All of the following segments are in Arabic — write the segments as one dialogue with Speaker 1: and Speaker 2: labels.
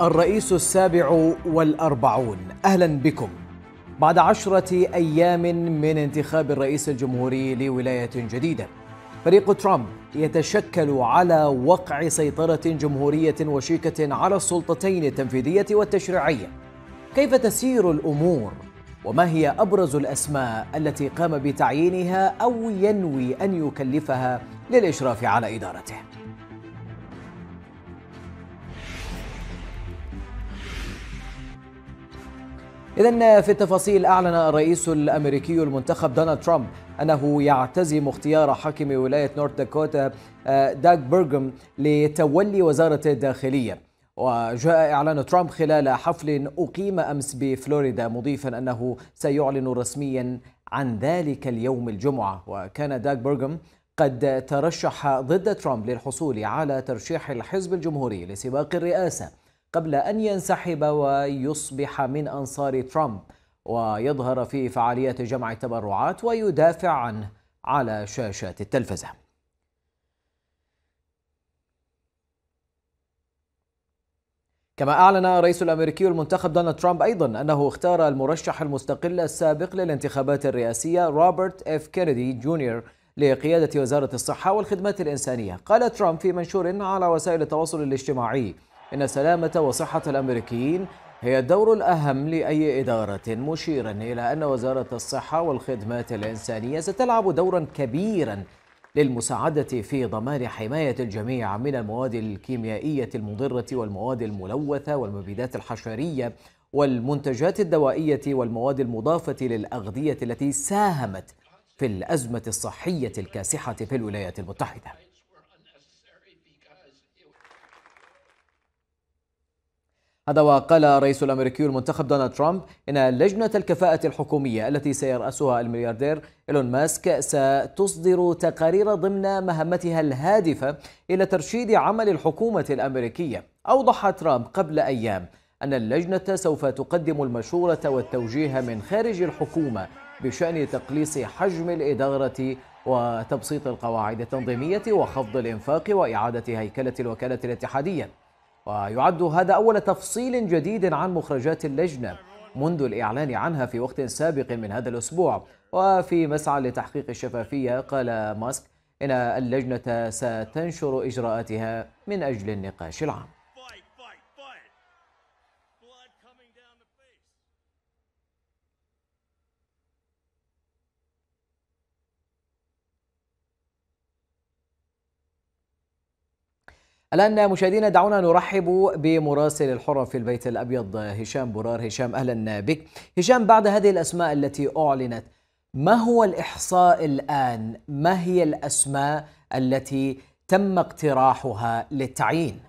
Speaker 1: الرئيس السابع والأربعون أهلا بكم بعد عشرة أيام من انتخاب الرئيس الجمهوري لولاية جديدة فريق ترامب يتشكل على وقع سيطرة جمهورية وشيكة على السلطتين التنفيذية والتشريعية كيف تسير الأمور؟ وما هي أبرز الأسماء التي قام بتعيينها أو ينوي أن يكلفها للإشراف على إدارته؟ إذا في التفاصيل أعلن الرئيس الأمريكي المنتخب دونالد ترامب أنه يعتزم اختيار حاكم ولاية نورث داكوتا آه، داك بيرغم لتولي وزارة الداخلية وجاء إعلان ترامب خلال حفل أقيم أمس بفلوريدا مضيفا أنه سيعلن رسميا عن ذلك اليوم الجمعة وكان داك بيرغم قد ترشح ضد ترامب للحصول على ترشيح الحزب الجمهوري لسباق الرئاسة قبل أن ينسحب ويصبح من أنصار ترامب ويظهر في فعاليات جمع التبرعات ويدافع عنه على شاشات التلفزة كما أعلن الرئيس الأمريكي المنتخب دونالد ترامب أيضا أنه اختار المرشح المستقل السابق للانتخابات الرئاسية روبرت اف كينيدي جونيور لقيادة وزارة الصحة والخدمات الإنسانية قال ترامب في منشور على وسائل التواصل الاجتماعي إن سلامة وصحة الأمريكيين هي الدور الأهم لأي إدارة مشيرا إلى أن وزارة الصحة والخدمات الإنسانية ستلعب دورا كبيرا للمساعدة في ضمان حماية الجميع من المواد الكيميائية المضرة والمواد الملوثة والمبيدات الحشرية والمنتجات الدوائية والمواد المضافة للأغذية التي ساهمت في الأزمة الصحية الكاسحة في الولايات المتحدة هذا وقال رئيس الامريكي المنتخب دونالد ترامب ان لجنه الكفاءه الحكوميه التي سيراسها الملياردير ايلون ماسك ستصدر تقارير ضمن مهمتها الهادفه الى ترشيد عمل الحكومه الامريكيه اوضح ترامب قبل ايام ان اللجنه سوف تقدم المشوره والتوجيه من خارج الحكومه بشان تقليص حجم الاداره وتبسيط القواعد التنظيميه وخفض الانفاق واعاده هيكله الوكاله الاتحاديه ويعد هذا أول تفصيل جديد عن مخرجات اللجنة منذ الإعلان عنها في وقت سابق من هذا الأسبوع وفي مسعى لتحقيق الشفافية قال ماسك إن اللجنة ستنشر إجراءاتها من أجل النقاش العام الآن مشاهدينا دعونا نرحب بمراسل الحرم في البيت الأبيض هشام برار هشام أهلا بك هشام بعد هذه الأسماء التي أعلنت ما هو الإحصاء الآن ما هي الأسماء التي تم اقتراحها للتعيين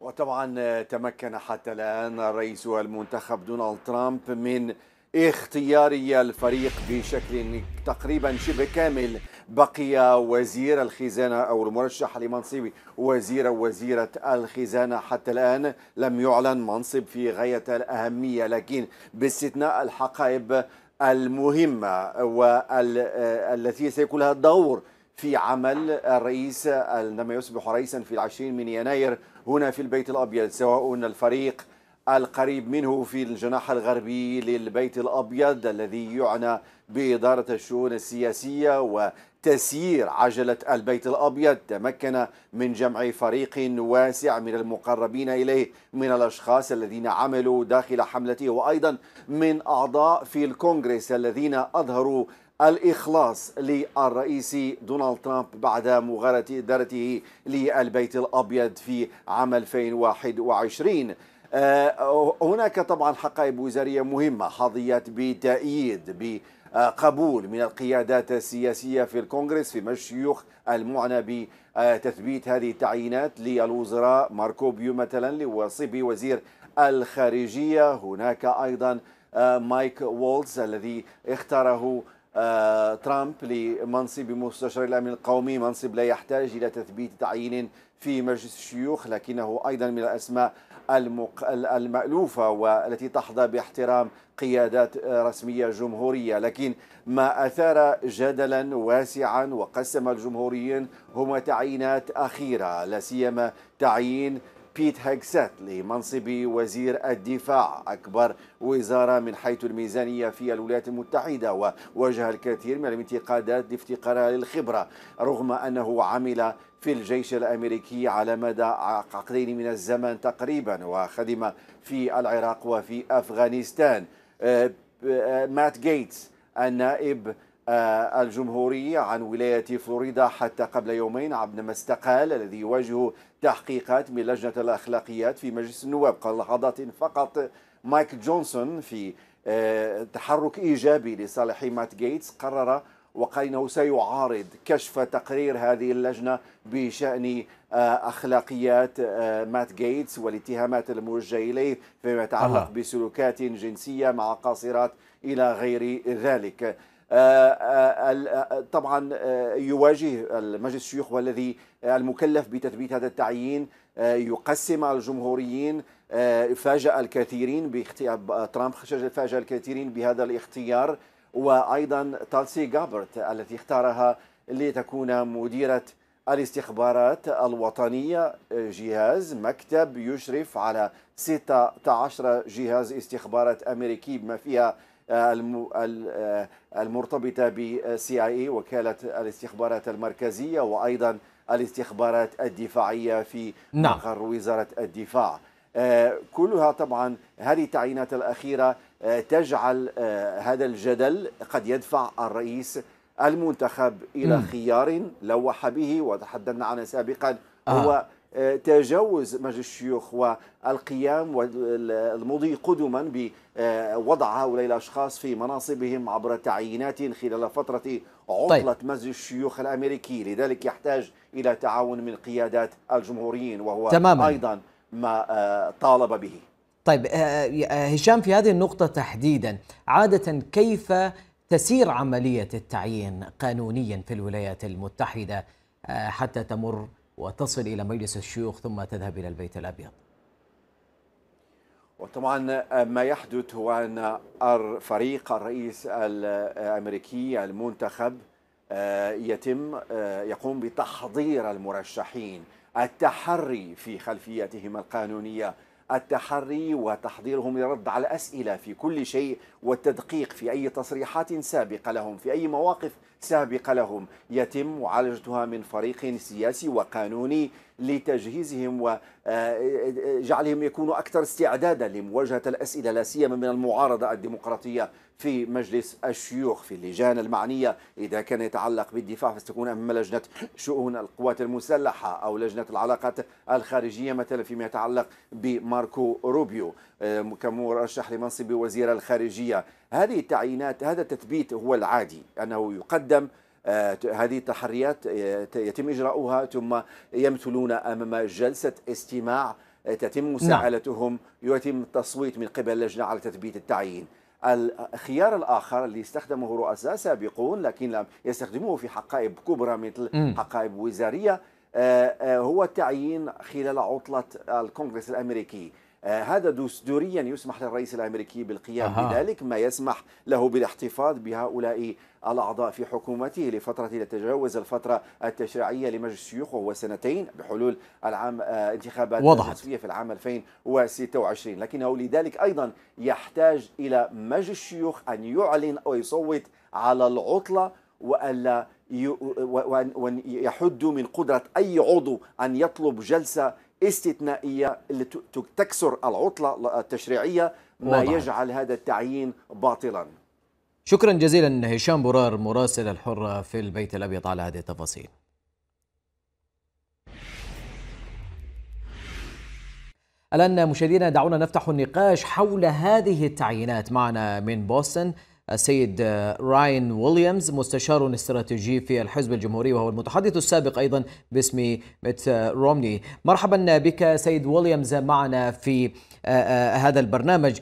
Speaker 2: وطبعا تمكن حتى الآن رئيس المنتخب دونالد ترامب من اختيار الفريق بشكل تقريبا شبه كامل بقي وزير الخزانة أو المرشح لمنصب وزير وزيرة الخزانة حتى الآن لم يعلن منصب في غاية الأهمية لكن باستثناء الحقائب المهمة والتي سيكون لها دور في عمل الرئيس عندما يصبح رئيسا في العشرين من يناير هنا في البيت الأبيض سواء الفريق القريب منه في الجناح الغربي للبيت الأبيض الذي يعنى بإدارة الشؤون السياسية و تسيير عجلة البيت الأبيض تمكن من جمع فريق واسع من المقربين إليه من الأشخاص الذين عملوا داخل حملته وأيضا من أعضاء في الكونغرس الذين أظهروا الإخلاص للرئيس دونالد ترامب بعد مغادرة إدارته للبيت الأبيض في عام 2021 آه، هناك طبعا حقائب وزارية مهمة حظيت بتأييد ب قبول من القيادات السياسية في الكونغرس في الشيوخ المعنى بتثبيت هذه التعيينات للوزراء ماركو بيو مثلا وصبي وزير الخارجية هناك أيضا آه، مايك وولز الذي اختاره آه، ترامب لمنصب مستشار الامن القومي منصب لا يحتاج الى تثبيت تعيين في مجلس الشيوخ لكنه ايضا من الاسماء المألوفة والتي تحظى باحترام قيادات آه، رسمية جمهورية لكن ما أثار جدلا واسعا وقسم الجمهوريين هما تعيينات أخيرة لا سيما تعيين بيت هاكسات لمنصب وزير الدفاع أكبر وزارة من حيث الميزانية في الولايات المتحدة وواجه الكثير من الانتقادات لافتقارها للخبرة رغم أنه عمل في الجيش الامريكي على مدى عقدين من الزمن تقريبا وخدم في العراق وفي افغانستان آه، آه، مات جيتس النائب آه، الجمهورية عن ولاية فلوريدا حتى قبل يومين عبد ما استقال الذي يواجه تحقيقات من لجنة الأخلاقيات في مجلس النواب قبل لحظات فقط مايك جونسون في آه، تحرك إيجابي لصالح مات جيتس قرر وقال انه سيعارض كشف تقرير هذه اللجنه بشان آه، اخلاقيات مات جيتس والاتهامات الموجهه اليه فيما يتعلق بسلوكات جنسيه مع قاصرات الى غير ذلك. آه، آه، آه، طبعا يواجه المجلس الشيوخ والذي المكلف بتثبيت هذا التعيين يقسم على الجمهوريين فاجأ الكثيرين باختيار ترامب فاجأ الكثيرين بهذا الاختيار وأيضا تالسي جابرت التي اختارها لتكون مديرة الاستخبارات الوطنية جهاز مكتب يشرف على 16 جهاز استخبارات أمريكي بما فيها آه، المرتبطة بسي اي وكالة الاستخبارات المركزية وأيضا الاستخبارات الدفاعية في نعم. مقر وزارة الدفاع آه، كلها طبعا هذه التعيينات الأخيرة آه، تجعل هذا الجدل قد يدفع الرئيس المنتخب إلى خيار لوح به وتحدثنا عنه سابقا هو آه. تجاوز مجلس الشيوخ والقيام والمضي قدما بوضع هؤلاء الاشخاص في مناصبهم عبر تعيينات خلال فتره عطله طيب. مجلس الشيوخ الامريكي، لذلك يحتاج الى تعاون من قيادات الجمهوريين وهو تماما. ايضا ما آه، طالب به.
Speaker 1: طيب آه، آه، هشام في هذه النقطه تحديدا عاده كيف تسير عمليه التعيين قانونيا في الولايات المتحده حتى تمر وتصل إلى مجلس الشيوخ ثم تذهب إلى البيت الأبيض
Speaker 2: وطبعا آه، ما يحدث هو أن فريق الرئيس الأمريكي المنتخب آه، يتم آه، يقوم بتحضير المرشحين التحري في خلفيتهم القانونية التحري وتحضيرهم للرد على أسئلة في كل شيء والتدقيق في أي تصريحات سابقة لهم في أي مواقف سابقة لهم يتم معالجتها من فريق سياسي وقانوني لتجهيزهم وجعلهم آه، آه، آه، يكونوا أكثر استعدادا لمواجهة الأسئلة لا سيما من المعارضة الديمقراطية في مجلس الشيوخ في اللجان المعنية إذا كان يتعلق بالدفاع فستكون أمام لجنة شؤون القوات المسلحة أو لجنة العلاقات الخارجية مثلا فيما يتعلق بماركو روبيو آه، كمرشح لمنصب وزير الخارجية هذه التعيينات هذا التثبيت هو العادي أنه يقدم آه، هذه التحريات آه، يتم إجراؤها ثم يمثلون أمام جلسة استماع تتم نعم. مساءلتهم يتم التصويت من قبل اللجنة على تثبيت التعيين الخيار الآخر اللي استخدمه رؤساء سابقون لكن لم يستخدموه في حقائب كبرى مثل حقائب وزارية آه، آه، هو التعيين خلال عطلة الكونغرس الأمريكي آه، هذا دستوريا يسمح للرئيس الامريكي بالقيام أه. بذلك ما يسمح له بالاحتفاظ بهؤلاء الاعضاء في حكومته لفتره تتجاوز الفتره التشريعيه لمجلس الشيوخ وهو سنتين بحلول العام آه، انتخابات الرئاسيه في العام 2026 لكنه لذلك ايضا يحتاج الى مجلس الشيوخ ان يعلن او يصوت على العطله والا وان يحد من قدره اي عضو ان يطلب جلسه استثنائيه اللي تكسر العطله التشريعيه ما واضح. يجعل هذا التعيين باطلا
Speaker 1: شكرا جزيلا هشام برار مراسل الحرة في البيت الأبيض على هذه التفاصيل الآن مشاهدينا دعونا نفتح النقاش حول هذه التعيينات معنا من بوسطن السيد آه، راين ويليامز مستشار استراتيجي في الحزب الجمهوري وهو المتحدث السابق أيضا باسم ميت آه، رومني مرحبا بك سيد ويليامز معنا في آه، هذا البرنامج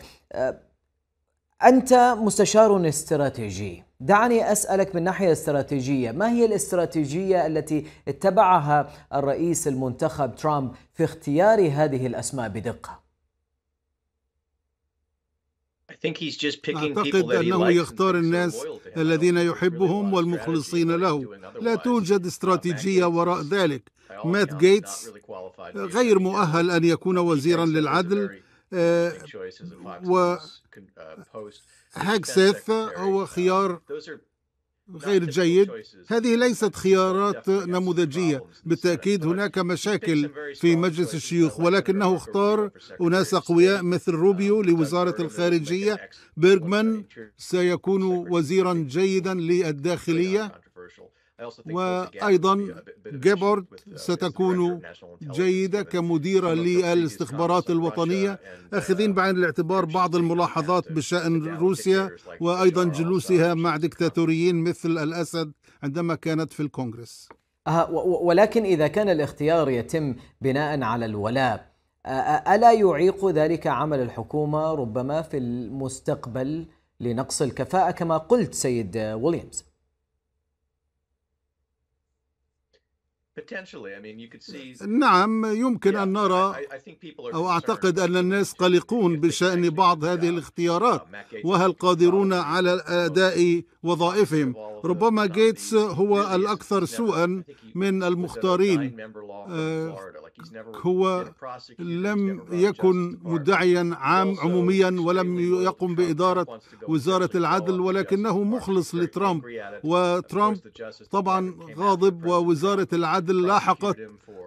Speaker 1: أنت مستشار استراتيجي دعني أسألك من ناحية استراتيجية ما هي الاستراتيجية التي اتبعها الرئيس المنتخب ترامب في اختيار هذه الأسماء بدقة؟ أعتقد أنه يختار
Speaker 3: الناس الذين يحبهم والمخلصين له لا توجد استراتيجية وراء ذلك مات جيتس غير مؤهل أن يكون وزيرا للعدل آه، و
Speaker 4: هاجسيث uh, هو uh, خيار
Speaker 3: غير جيد هذه ليست خيارات نموذجية بالتأكيد هناك مشاكل في مجلس الشيوخ ولكنه اختار أناس أقوياء مثل روبيو لوزارة الخارجية بيرغمان سيكون وزيرا جيدا للداخلية وأيضا جيبورد uh, ستكون جيدة كمديرة للاستخبارات الوطنية uh, أخذين بعين الاعتبار بعض الملاحظات بشأن روسيا وأيضا جلوسها مع دكتاتوريين مثل الأسد عندما كانت في الكونغرس
Speaker 1: آه، ولكن إذا كان الاختيار يتم بناء على الولاء آه، آه، ألا يعيق ذلك عمل الحكومة ربما في المستقبل لنقص الكفاءة كما قلت سيد
Speaker 3: ويليامز
Speaker 4: potentially. I mean, you could see.
Speaker 3: نعم يمكن أن نرى أو أعتقد أن الناس قلقون بشأن بعض هذه الاختيارات uh, وهل قادرون على أداء وظائفهم ربما جيتس هو الأكثر سوءا من المختارين هو لم يكن مدعيا عام عموميا ولم يقم بإدارة وزارة العدل ولكنه مخلص لترامب وترامب طبعا غاضب ووزارة العدل لاحقت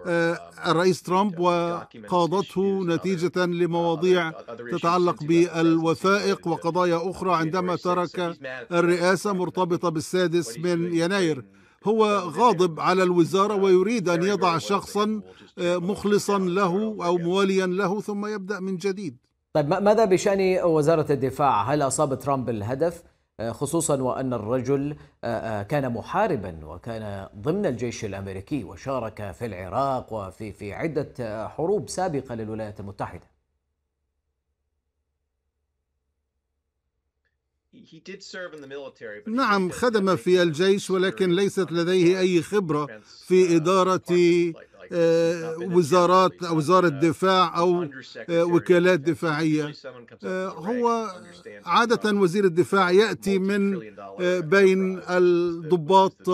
Speaker 3: آه، um, الرئيس ترامب وقاضته نتيجة uh, لمواضيع تتعلق بالوثائق وقضايا أخرى عندما ترك الرئاسة مرتبطة بالسادس من يناير هو غاضب على الوزارة ويريد أن يضع شخصا آه، مخلصا له أو مواليا له ثم يبدأ من جديد طيب
Speaker 1: ماذا بشأن وزارة الدفاع هل أصاب ترامب الهدف آه، خصوصا وأن الرجل آه، كان محاربا وكان ضمن الجيش الأمريكي وشارك في العراق وفي في عدة حروب سابقة للولايات المتحدة
Speaker 5: نعم
Speaker 3: خدم في الجيش ولكن ليست لديه أي خبرة في uh, إدارة آه، وزارات وزارة uh, دفاع أو آه، وكالات دفاعية آه، هو عادة وزير الدفاع يأتي من بين الضباط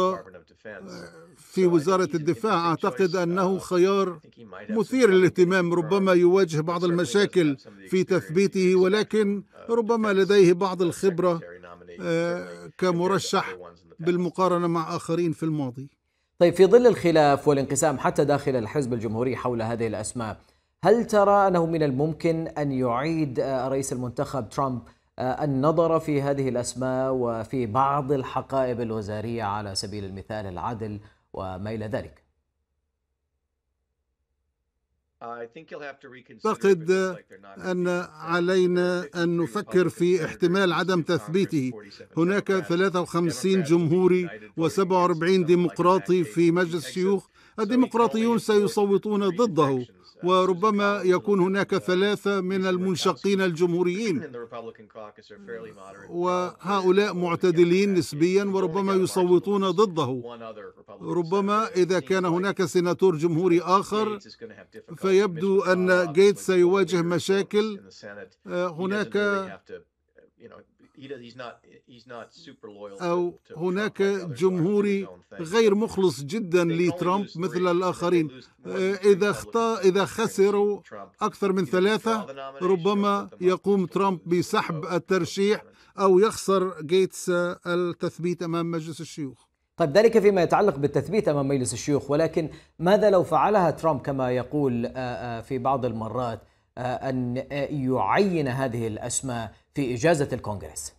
Speaker 3: في وزارة الدفاع أعتقد أنه خيار مثير للاهتمام ربما يواجه بعض المشاكل في تثبيته ولكن ربما لديه بعض الخبرة آه، كمرشح بالمقارنة مع آخرين في الماضي طيب في ظل الخلاف والانقسام حتى داخل
Speaker 1: الحزب الجمهوري حول هذه الأسماء هل ترى أنه من الممكن أن يعيد آه، رئيس المنتخب ترامب آه، النظر في هذه الاسماء وفي بعض الحقائب الوزاريه على سبيل المثال العدل وما إلى ذلك
Speaker 2: أعتقد
Speaker 3: أن علينا أن نفكر في احتمال عدم تثبيته هناك 53 جمهوري و47 ديمقراطي في مجلس الشيوخ الديمقراطيون سيصوتون ضده وربما يكون هناك ثلاثة من المنشقين الجمهوريين وهؤلاء معتدلين نسبيا وربما يصوتون ضده ربما إذا كان هناك سيناتور جمهوري آخر فيبدو أن جيتس سيواجه مشاكل هناك أو هناك جمهوري غير مخلص جدا لترامب مثل الآخرين إذا اخطا إذا خسروا أكثر من ثلاثة ربما يقوم ترامب بسحب الترشيح أو يخسر جيتس التثبيت أمام مجلس الشيوخ طيب ذلك فيما يتعلق بالتثبيت امام مجلس الشيوخ ولكن ماذا لو
Speaker 1: فعلها ترامب كما يقول آه، آه، في بعض المرات آه، أن يعين هذه الأسماء في إجازة الكونغرس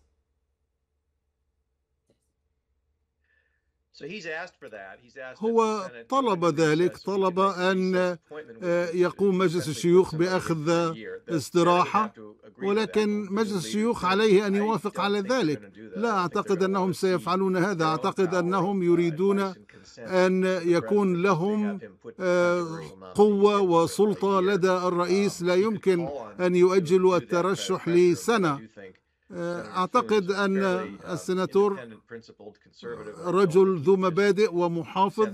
Speaker 5: هو
Speaker 3: طلب ذلك طلب أن آه، يقوم مجلس الشيوخ بأخذ استراحة ولكن مجلس الشيوخ عليه أن يوافق على ذلك لا أعتقد أنهم سيفعلون هذا أعتقد أنهم يريدون أن يكون لهم آه، قوة وسلطة لدى uh, الرئيس لا يمكن أن يؤجلوا الترشح لسنة آه، أعتقد أن um, السناتور رجل ذو مبادئ ومحافظ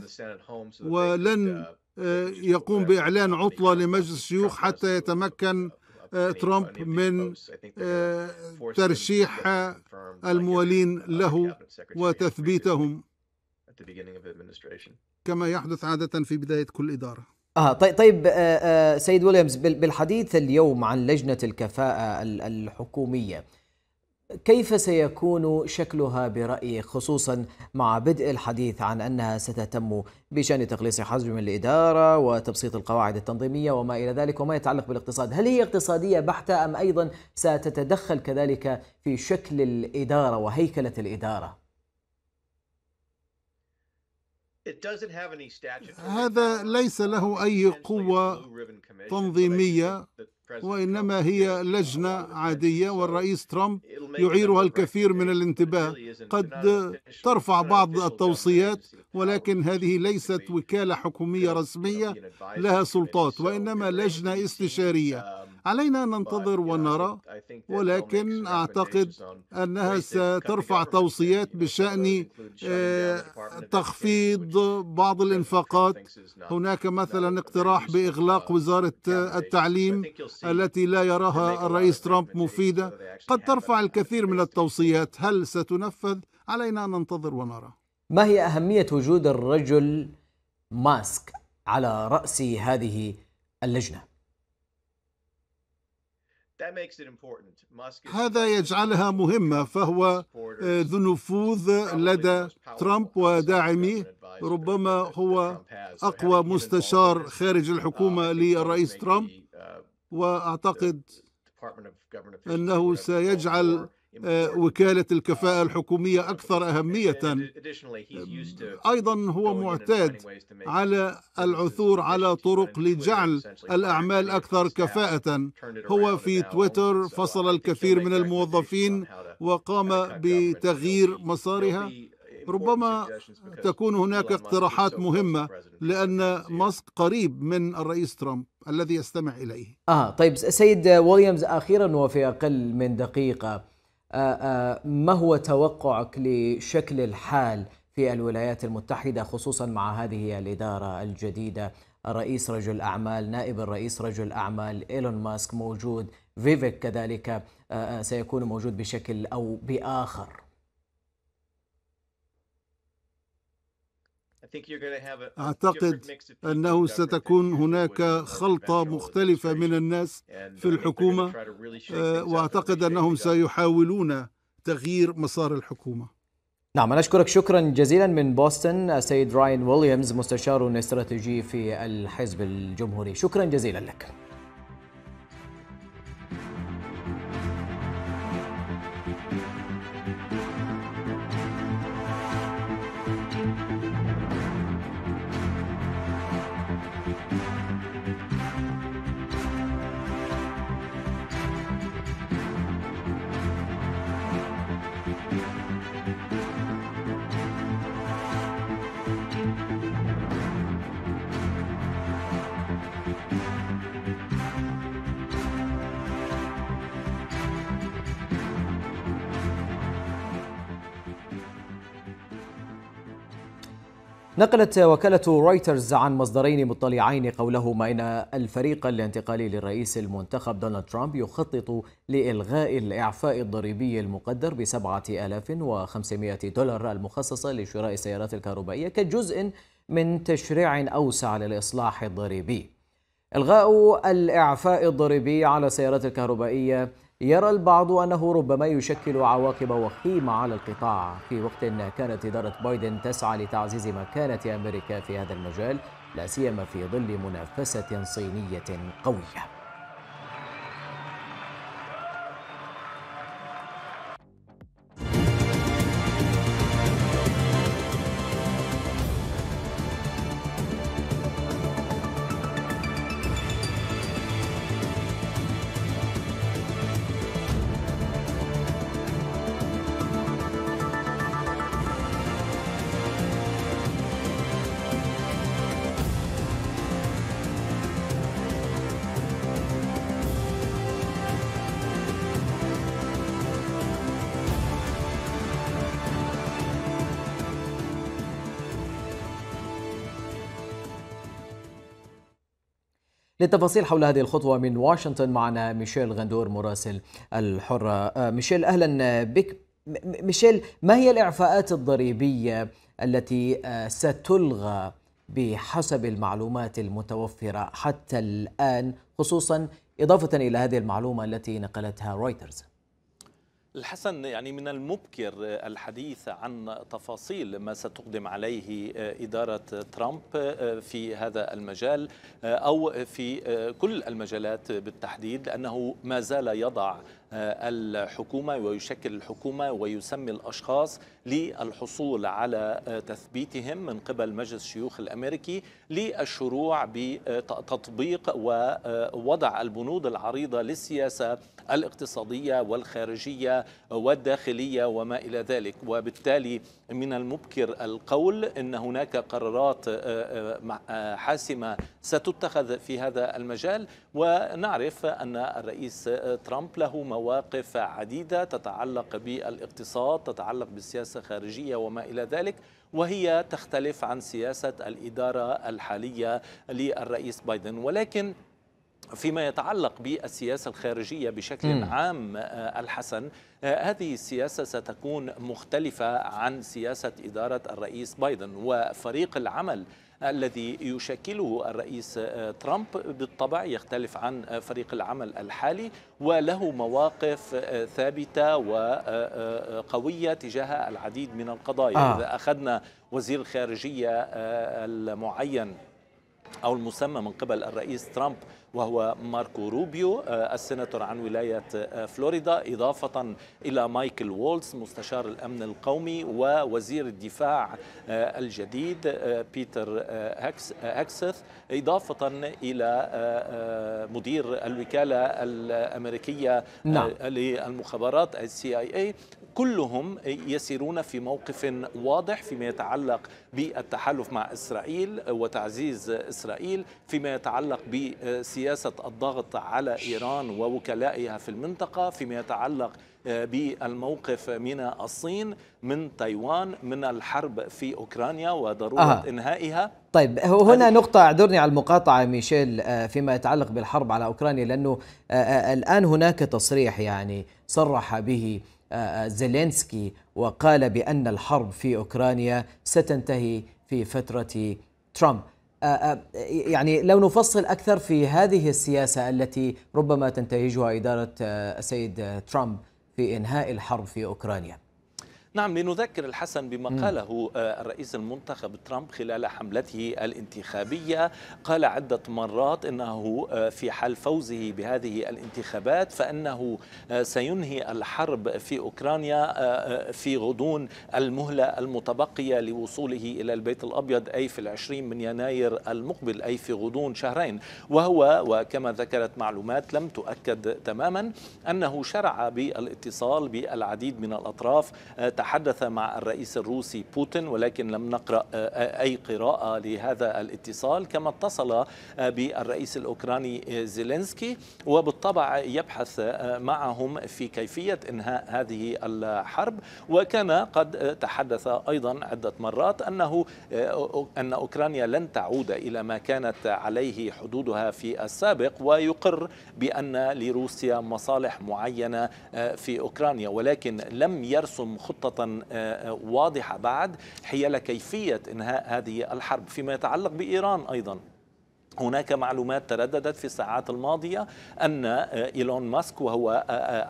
Speaker 3: ولن uh, آه، يقوم بإعلان عطلة لمجلس الشيوخ حتى uh, يتمكن آه، ترامب من ترشيح الموالين uh, له وتثبيتهم كما يحدث عادة في بداية كل إدارة
Speaker 1: آه طيب طيب سيد ويليامز بالحديث اليوم عن لجنة الكفاءة الحكومية كيف سيكون شكلها برأيك خصوصا مع بدء الحديث عن أنها ستهتم بشأن تقليص حجم الإدارة وتبسيط القواعد التنظيمية وما إلى ذلك وما يتعلق بالاقتصاد هل هي اقتصادية بحتة أم أيضا ستتدخل كذلك في شكل الإدارة وهيكلة الإدارة؟
Speaker 3: هذا ليس له أي قوة تنظيمية وإنما هي لجنة عادية uh, والرئيس ترامب يعيرها الكثير من الانتباه قد ترفع بعض التوصيات ولكن هذه ليست وكالة حكومية رسمية لها سلطات وإنما لجنة استشارية um, علينا أن ننتظر ونرى ولكن أعتقد أنها سترفع توصيات بشأن آه، تخفيض بعض الإنفاقات هناك مثلا اقتراح بإغلاق uh, وزارة التعليم التي لا يراها الرئيس ترامب مفيدة قد ترفع الكثير من التوصيات هل ستنفذ علينا أن ننتظر ونرى ما هي أهمية وجود الرجل ماسك على رأس هذه اللجنة؟ هذا يجعلها مهمة فهو آه، ذو نفوذ لدى ترامب وداعميه ربما هو أقوى مستشار خارج الحكومة للرئيس um, ترامب uh, وأعتقد أنه سيجعل آه، وكالة الكفاءة الحكومية أكثر أهمية أيضا هو معتاد على العثور على طرق لجعل الأعمال أكثر كفاءة هو في تويتر uh, فصل الكثير من الموظفين وقام بتغيير مسارها ربما تكون هناك اقتراحات مهمة لأن ماسك قريب من الرئيس ترامب الذي يستمع إليه
Speaker 1: آه طيب سيد ويليامز آخيرا وفي أقل من دقيقة آه، آه، ما هو توقعك لشكل الحال في الولايات المتحدة خصوصا مع هذه الإدارة الجديدة الرئيس رجل أعمال نائب الرئيس رجل أعمال إيلون ماسك موجود فيفيك كذلك آه، سيكون موجود بشكل أو بآخر
Speaker 2: اعتقد انه
Speaker 3: ستكون هناك خلطه مختلفه من الناس uh, في الحكومه آه، واعتقد انهم سيحاولون تغيير مسار الحكومه نعم نشكرك
Speaker 1: أشكرك شكرا جزيلا من بوسطن السيد آه، راين ويليامز مستشار استراتيجي في الحزب الجمهوري شكرا جزيلا لك نقلت وكالة رويترز عن مصدرين مطلعين قولهما إن الفريق الانتقالي للرئيس المنتخب دونالد ترامب يخطط لإلغاء الإعفاء الضريبي المقدر ب 7500 دولار المخصصة لشراء السيارات الكهربائية كجزء من تشريع أوسع للإصلاح الضريبي. إلغاء الإعفاء الضريبي على السيارات الكهربائية يرى البعض أنه ربما يشكل عواقب وخيمة على القطاع في وقت كانت إدارة بايدن تسعى لتعزيز مكانة أمريكا في هذا المجال لا سيما في ظل منافسة صينية قوية للتفاصيل حول هذه الخطوة من واشنطن معنا ميشيل غندور مراسل الحرة آه، ميشيل أهلا بك ميشيل ما هي الإعفاءات الضريبية التي آه، ستلغى بحسب المعلومات المتوفرة حتى الآن خصوصا إضافة إلى هذه المعلومة التي نقلتها رويترز
Speaker 5: الحسن يعني من المبكر الحديث عن تفاصيل ما ستقدم عليه إدارة ترامب في هذا المجال أو في كل المجالات بالتحديد لأنه ما زال يضع آه، الحكومة ويشكل الحكومة ويسمي الأشخاص للحصول على آه، تثبيتهم من قبل مجلس الشيوخ الأمريكي للشروع بتطبيق ووضع آه، البنود العريضة للسياسة الاقتصادية والخارجية والداخلية وما إلى ذلك وبالتالي من المبكر القول أن هناك قرارات حاسمة ستتخذ في هذا المجال ونعرف أن الرئيس ترامب له مواقع مواقف عديدة تتعلق بالاقتصاد تتعلق بالسياسة الخارجية وما إلى ذلك وهي تختلف عن سياسة الإدارة الحالية للرئيس بايدن ولكن فيما يتعلق بالسياسة الخارجية بشكل م. عام آه، الحسن آه، هذه السياسة ستكون مختلفة عن سياسة إدارة الرئيس بايدن وفريق العمل الذي يشكله الرئيس آه، ترامب بالطبع يختلف عن آه، فريق العمل الحالي وله مواقف آه، ثابته وقويه تجاه العديد من القضايا آه. اذا اخذنا وزير الخارجيه المعين او المسمى من قبل الرئيس ترامب وهو ماركو روبيو آه، السناتور عن ولاية آه، فلوريدا إضافة إلى مايكل وولز مستشار الأمن القومي ووزير الدفاع آه، الجديد بيتر هكسث إضافة إلى آه، آه، مدير الوكالة الأمريكية آه، نعم. للمخابرات السي اي اي كلهم يسيرون في موقف واضح فيما يتعلق بالتحالف مع إسرائيل وتعزيز إسرائيل فيما يتعلق بسياسة الضغط على إيران ووكلائها في المنطقة فيما يتعلق بالموقف من الصين من تايوان من الحرب في أوكرانيا وضرورة آه. إنهائها
Speaker 1: طيب هنا نقطة اعذرني على المقاطعة ميشيل آه، فيما يتعلق بالحرب على أوكرانيا لأنه آه، آه، الآن هناك تصريح يعني صرح به زيلينسكي وقال بأن الحرب في أوكرانيا ستنتهي في فترة ترامب يعني لو نفصل أكثر في هذه السياسة التي ربما تنتهجها إدارة السيد ترامب في إنهاء الحرب في أوكرانيا
Speaker 5: نعم لنذكر الحسن بما قاله آه، الرئيس المنتخب ترامب خلال حملته الانتخابية قال عدة مرات أنه آه، في حال فوزه بهذه الانتخابات فأنه آه، سينهي الحرب في أوكرانيا في غضون المهلة المتبقية لوصوله إلى البيت الأبيض أي في العشرين من يناير المقبل أي في غضون شهرين وهو وكما ذكرت معلومات لم تؤكد تماما أنه شرع بالاتصال بالعديد من الأطراف تحدث مع الرئيس الروسي بوتين ولكن لم نقرأ آه، آه، أي قراءة لهذا الاتصال كما اتصل آه، بالرئيس الأوكراني زيلينسكي وبالطبع يبحث معهم في كيفية إنهاء هذه الحرب وكان قد تحدث أيضا عدة مرات أنه أن أوكرانيا لن تعود إلى ما كانت عليه حدودها في السابق ويقر بأن لروسيا مصالح معينة في أوكرانيا ولكن لم يرسم خطة آه، آه، واضحة بعد حيال كيفية إنهاء هذه الحرب فيما يتعلق بإيران أيضا هناك معلومات ترددت في الساعات الماضية أن آه، إيلون ماسك وهو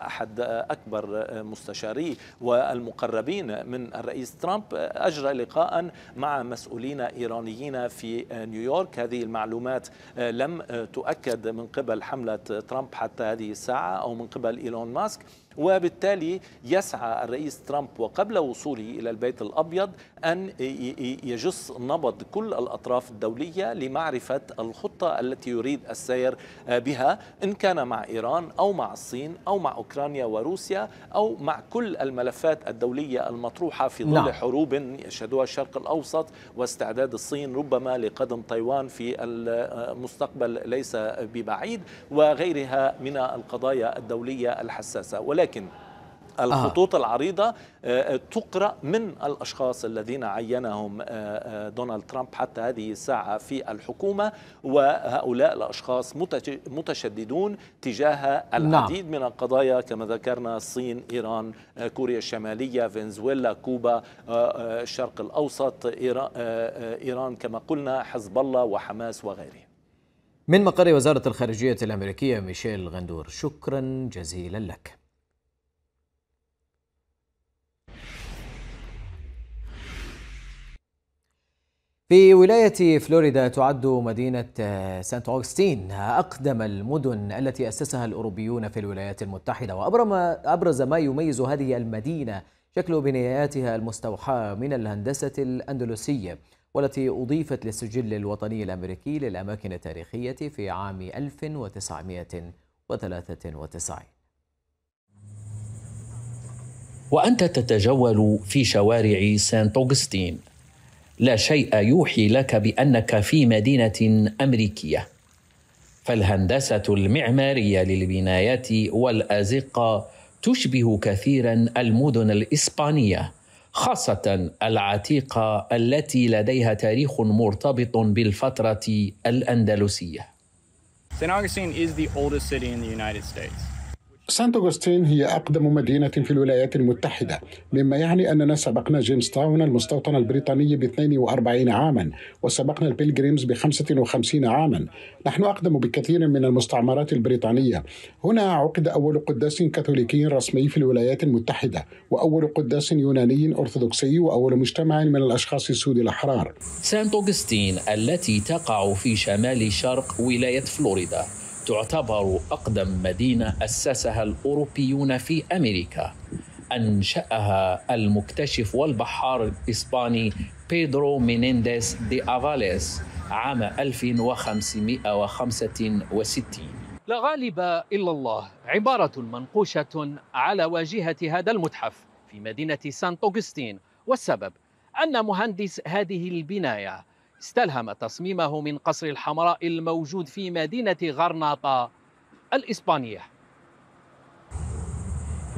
Speaker 5: أحد أكبر مستشاري والمقربين من الرئيس ترامب أجرى لقاء مع مسؤولين إيرانيين في نيويورك هذه المعلومات لم تؤكد من قبل حملة ترامب حتى هذه الساعة أو من قبل إيلون ماسك وبالتالي يسعى الرئيس ترامب وقبل وصوله إلى البيت الأبيض أن يجس نبض كل الأطراف الدولية لمعرفة الخطة التي يريد السير بها إن كان مع إيران أو مع الصين أو مع أوكرانيا وروسيا أو مع كل الملفات الدولية المطروحة في ظل نعم. حروب يشهدها الشرق الأوسط واستعداد الصين ربما لقدم تايوان في المستقبل ليس ببعيد وغيرها من القضايا الدولية الحساسة ولكن ولكن آه. الخطوط آه. العريضة تقرأ من الأشخاص الذين عينهم آه، آه، دونالد ترامب حتى هذه الساعة في الحكومة وهؤلاء الأشخاص متشددون تجاه العديد نعم. من القضايا كما ذكرنا الصين إيران كوريا الشمالية فنزويلا كوبا الشرق الأوسط إيران كما قلنا حزب الله وحماس وغيره
Speaker 1: من مقر وزارة الخارجية الأمريكية ميشيل غندور شكرا جزيلا لك في ولاية فلوريدا تعد مدينة آه، سانت أوغستين أقدم المدن التي أسسها الأوروبيون في الولايات المتحدة وأبرز ما يميز هذه المدينة شكل بناياتها المستوحاة من الهندسة الأندلسية والتي أضيفت للسجل الوطني الأمريكي للأماكن التاريخية في عام 1993
Speaker 6: وأنت تتجول في شوارع سانت أوغستين لا شيء يوحي لك بانك في مدينه امريكيه فالهندسه المعماريه للبنايات والازقه تشبه كثيرا المدن الاسبانيه خاصه العتيقه التي لديها تاريخ مرتبط بالفتره الاندلسيه
Speaker 4: San Augustine is the oldest city in the United States.
Speaker 3: سانت أغسطين هي أقدم مدينة في الولايات المتحدة مما يعني أننا سبقنا جيمس تاون المستوطن البريطاني ب 42 عاما وسبقنا البيلغريمز ب 55 عاما نحن أقدم بكثير من المستعمرات البريطانية هنا عقد أول قداس كاثوليكي رسمي في الولايات المتحدة وأول قداس يوناني أرثوذكسي وأول مجتمع من الأشخاص السود الأحرار
Speaker 6: سانت أغسطين التي تقع في شمال شرق ولاية فلوريدا تعتبر أقدم مدينة أسسها الأوروبيون في أمريكا أنشأها المكتشف والبحار الإسباني بيدرو مينينديز دي أفاليس عام 1565 لا غالب إلا الله عبارة منقوشة على واجهة هذا المتحف في مدينة سانت أوغستين والسبب أن مهندس هذه البناية استلهم تصميمه من قصر الحمراء الموجود في مدينة غرناطة الإسبانية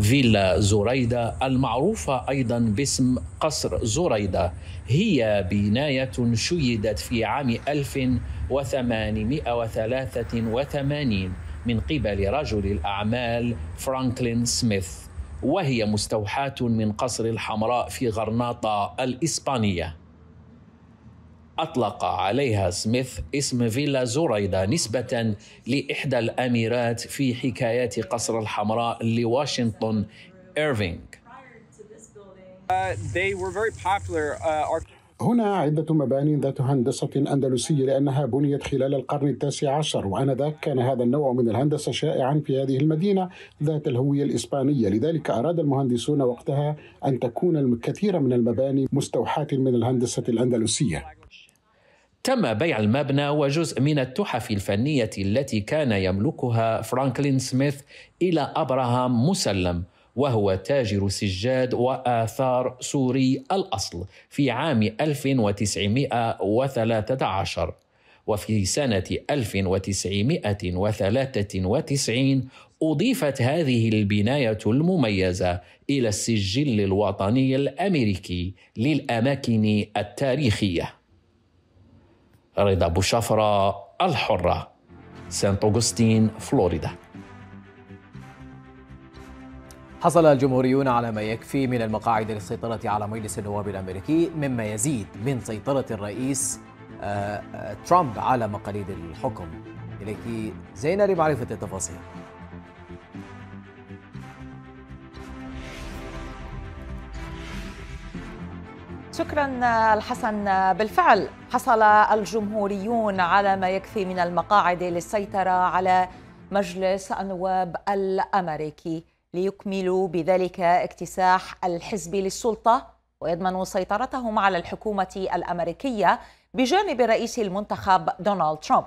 Speaker 6: فيلا زريدة المعروفة أيضا باسم قصر زريدة هي بناية شيدت في عام 1883 من قبل رجل الأعمال فرانكلين سميث وهي مستوحاة من قصر الحمراء في غرناطة الإسبانية أطلق عليها سميث اسم فيلا زوريدا نسبة لإحدى الأميرات في حكايات قصر الحمراء
Speaker 3: لواشنطن
Speaker 6: إيرفينغ
Speaker 4: uh,
Speaker 3: uh, هنا عدة مباني ذات هندسة أندلسية لأنها بنيت خلال القرن التاسع عشر وآنذاك كان هذا النوع من الهندسة شائعا في هذه المدينة ذات الهوية الإسبانية لذلك أراد المهندسون وقتها أن تكون الكثير من المباني مستوحاة من الهندسة الأندلسية
Speaker 6: تم بيع المبنى وجزء من التحف الفنية التي كان يملكها فرانكلين سميث إلى أبراهام مسلم وهو تاجر سجاد وآثار سوري الأصل في عام 1913 وفي سنة 1993 أضيفت هذه البناية المميزة إلى السجل الوطني الأمريكي للأماكن التاريخية رضا أبو شفرة الحرة سانت أوغستين فلوريدا
Speaker 1: حصل الجمهوريون على ما يكفي من المقاعد للسيطرة على مجلس النواب الأمريكي مما يزيد من سيطرة الرئيس آه، آه، ترامب على مقاليد الحكم إليك زينة لمعرفة التفاصيل
Speaker 7: شكرا الحسن بالفعل حصل الجمهوريون على ما يكفي من المقاعد للسيطرة على مجلس النواب الأمريكي ليكملوا بذلك اكتساح الحزب للسلطة ويضمنوا سيطرتهم على الحكومة الأمريكية بجانب رئيس المنتخب دونالد ترامب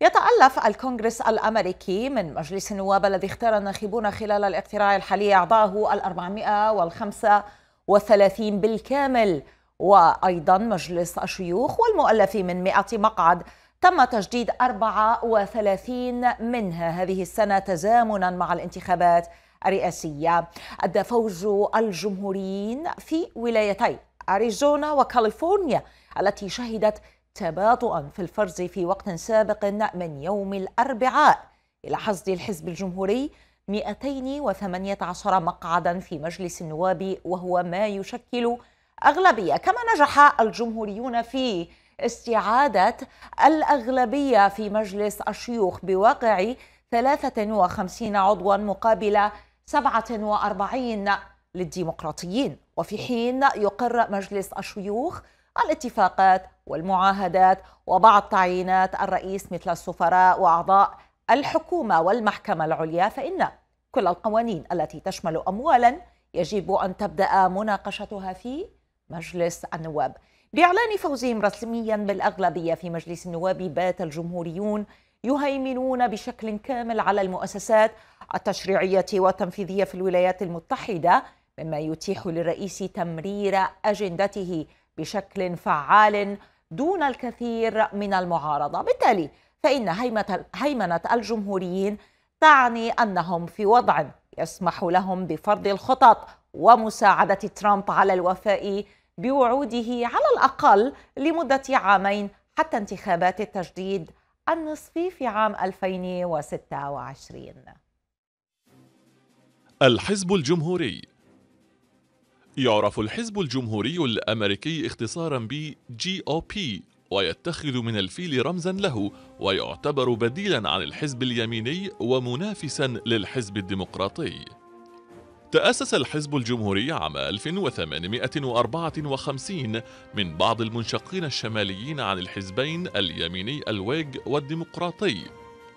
Speaker 7: يتألف الكونغرس الأمريكي من مجلس النواب الذي اختار الناخبون خلال الاقتراع الحالي أعضائه الأربعمائة والخمسة وثلاثين بالكامل وأيضا مجلس الشيوخ والمؤلف من 100 مقعد تم تجديد 34 منها هذه السنة تزامنا مع الانتخابات الرئاسية أدى فوز الجمهوريين في ولايتي أريزونا وكاليفورنيا التي شهدت تباطؤا في الفرز في وقت سابق من يوم الأربعاء إلى حصد الحزب الجمهوري 218 مقعدا في مجلس النواب وهو ما يشكل أغلبية كما نجح الجمهوريون في استعادة الأغلبية في مجلس الشيوخ بواقع 53 عضوا مقابل 47 للديمقراطيين وفي حين يقر مجلس الشيوخ الاتفاقات والمعاهدات وبعض تعيينات الرئيس مثل السفراء وأعضاء الحكومة والمحكمة العليا فإن كل القوانين التي تشمل أموالا يجب أن تبدأ مناقشتها في مجلس النواب بإعلان فوزهم رسميا بالأغلبية في مجلس النواب بات الجمهوريون يهيمنون بشكل كامل على المؤسسات التشريعية والتنفيذية في الولايات المتحدة مما يتيح للرئيس تمرير أجندته بشكل فعال دون الكثير من المعارضة بالتالي فإن هيمنة الجمهوريين تعني أنهم في وضع يسمح لهم بفرض الخطط ومساعدة ترامب على الوفاء بوعوده على الأقل لمدة عامين حتى انتخابات التجديد النصفي في عام 2026
Speaker 8: الحزب الجمهوري يعرف الحزب الجمهوري الأمريكي اختصارا ب GOP ويتخذ من الفيل رمزا له ويعتبر بديلا عن الحزب اليميني ومنافسا للحزب الديمقراطي تأسس الحزب الجمهوري عام 1854 من بعض المنشقين الشماليين عن الحزبين اليميني الويغ والديمقراطي